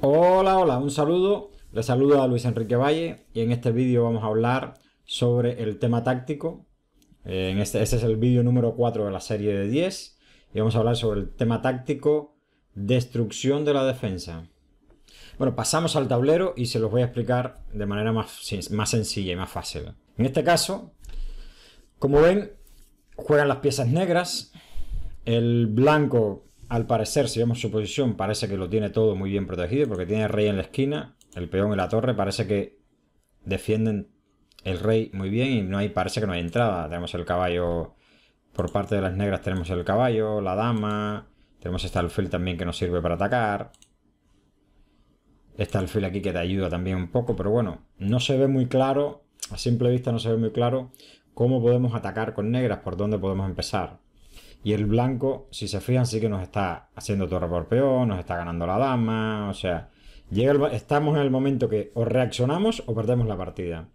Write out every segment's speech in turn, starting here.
Hola, hola, un saludo. Les a Luis Enrique Valle y en este vídeo vamos a hablar sobre el tema táctico. Eh, este, es el vídeo número 4 de la serie de 10 y vamos a hablar sobre el tema táctico destrucción de la defensa. Bueno, pasamos al tablero y se los voy a explicar de manera más, más sencilla y más fácil. En este caso, como ven, juegan las piezas negras, el blanco al parecer, si vemos su posición, parece que lo tiene todo muy bien protegido porque tiene el rey en la esquina, el peón y la torre. Parece que defienden el rey muy bien y no hay, parece que no hay entrada. Tenemos el caballo, por parte de las negras tenemos el caballo, la dama, tenemos este alfil también que nos sirve para atacar. Este alfil aquí que te ayuda también un poco, pero bueno, no se ve muy claro, a simple vista no se ve muy claro cómo podemos atacar con negras, por dónde podemos empezar. Y el blanco, si se fijan, sí que nos está haciendo torre por peón, nos está ganando la dama, o sea, llega estamos en el momento que o reaccionamos o perdemos la partida.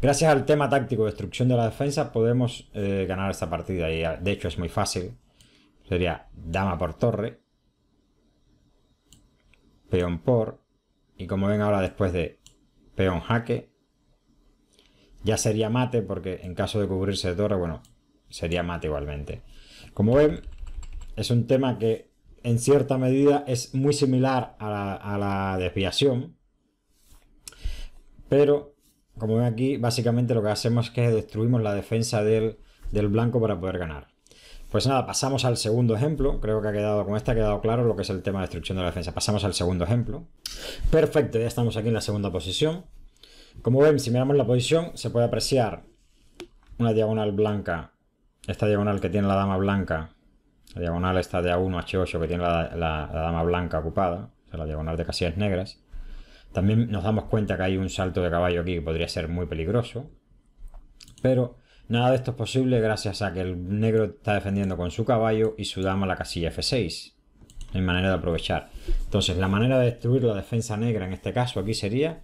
Gracias al tema táctico de destrucción de la defensa podemos eh, ganar esta partida y ah, de hecho es muy fácil. Sería dama por torre, peón por, y como ven ahora después de peón jaque, ya sería mate porque en caso de cubrirse de torre, bueno, sería mate igualmente. Como ven, es un tema que en cierta medida es muy similar a la, desviación, pero como ven aquí, básicamente lo que hacemos es que destruimos la defensa del, blanco para poder ganar. Pues nada, pasamos al segundo ejemplo. Creo que ha quedado con esta ha quedado claro lo que es el tema de destrucción de la defensa. Pasamos al segundo ejemplo. Perfecto, ya estamos aquí en la segunda posición. Como ven, si miramos la posición, se puede apreciar una diagonal blanca esta diagonal que tiene la dama blanca, la diagonal esta de A1, H8 que tiene la, dama blanca ocupada, o sea, la diagonal de casillas negras, también nos damos cuenta que hay un salto de caballo aquí que podría ser muy peligroso, pero nada de esto es posible gracias a que el negro está defendiendo con su caballo y su dama la casilla F6. en manera de aprovechar. Entonces, la manera de destruir la defensa negra en este caso aquí sería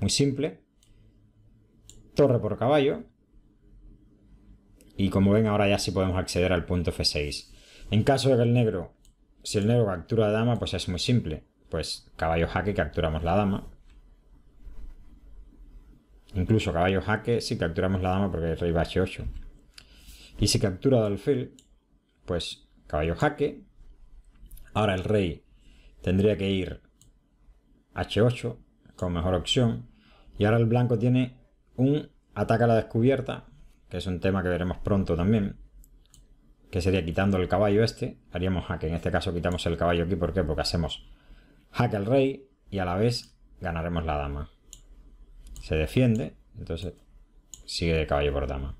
muy simple. Torre por caballo, y como ven, ahora ya sí podemos acceder al punto F6. En caso de que el negro, si el negro captura la dama, pues es muy simple. Pues caballo jaque capturamos la dama. Incluso caballo jaque si capturamos la dama porque el rey va h8. Y si captura pues caballo jaque. Ahora el rey tendría que ir h8 con mejor opción. Y ahora el blanco tiene un ataque a la descubierta que es un tema que veremos pronto también, que sería quitando el caballo este, haríamos hack. en este caso quitamos el caballo aquí, ¿por qué? Porque hacemos hack al rey y a la vez ganaremos la dama. Se defiende, entonces sigue de caballo por dama.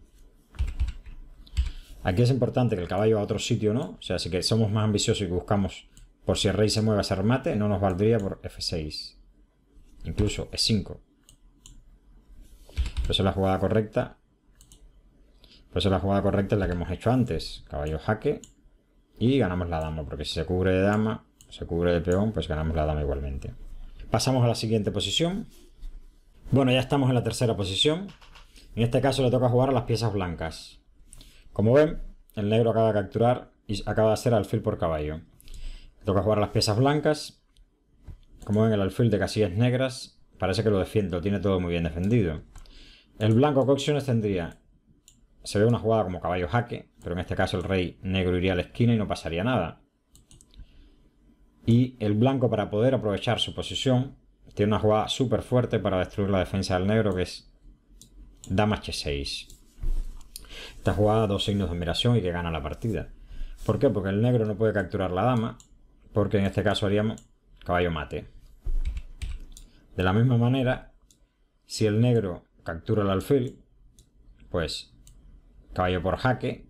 Aquí es importante que el caballo a otro sitio, ¿no? O sea, si que somos más ambiciosos y buscamos por si el rey se mueve a remate mate, no nos valdría por F6. Incluso E5. Pero esa es la jugada correcta pues la jugada correcta es la que hemos hecho antes. Caballo jaque. Y ganamos la dama, porque si se cubre de dama, se cubre de peón, pues ganamos la dama igualmente. Pasamos a la siguiente posición. Bueno, ya estamos en la tercera posición. En este caso le toca jugar a las piezas blancas. Como ven, el negro acaba de capturar y acaba de hacer alfil por caballo. Le toca jugar a las piezas blancas. Como ven, el alfil de casillas negras parece que lo defiende, lo tiene todo muy bien defendido. El blanco cocciones tendría se ve una jugada como caballo jaque, pero en este caso el rey negro iría a la esquina y no pasaría nada. Y el blanco para poder aprovechar su posición tiene una jugada súper fuerte para destruir la defensa del negro que es dama h6. Esta jugada dos signos de admiración y que gana la partida. ¿Por qué? Porque el negro no puede capturar la dama, porque en este caso haríamos caballo mate. De la misma manera, si el negro captura el alfil, pues caballo por jaque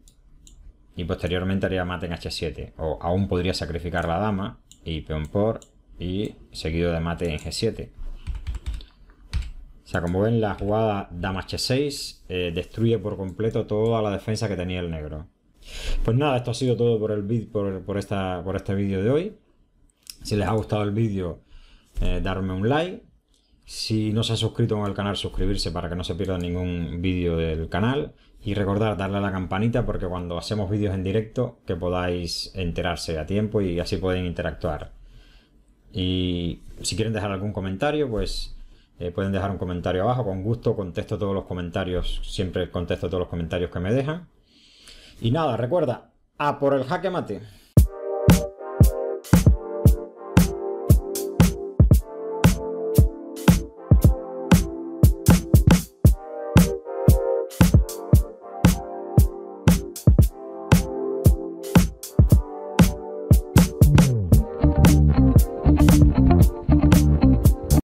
y posteriormente haría mate en h7. O aún podría sacrificar la dama y peón por y seguido de mate en g7. O sea, como ven, la jugada dama h6 eh, destruye por completo toda la defensa que tenía el negro. Pues nada, esto ha sido todo por, el por, esta, por este vídeo de hoy. Si les ha gustado el vídeo, eh, darme un like si no se ha suscrito al canal, suscribirse para que no se pierda ningún vídeo del canal. Y recordar darle a la campanita porque cuando hacemos vídeos en directo que podáis enterarse a tiempo y así pueden interactuar. Y si quieren dejar algún comentario, pues eh, pueden dejar un comentario abajo. Con gusto contesto todos los comentarios. Siempre contesto todos los comentarios que me dejan. Y nada, recuerda, a por el jaque mate.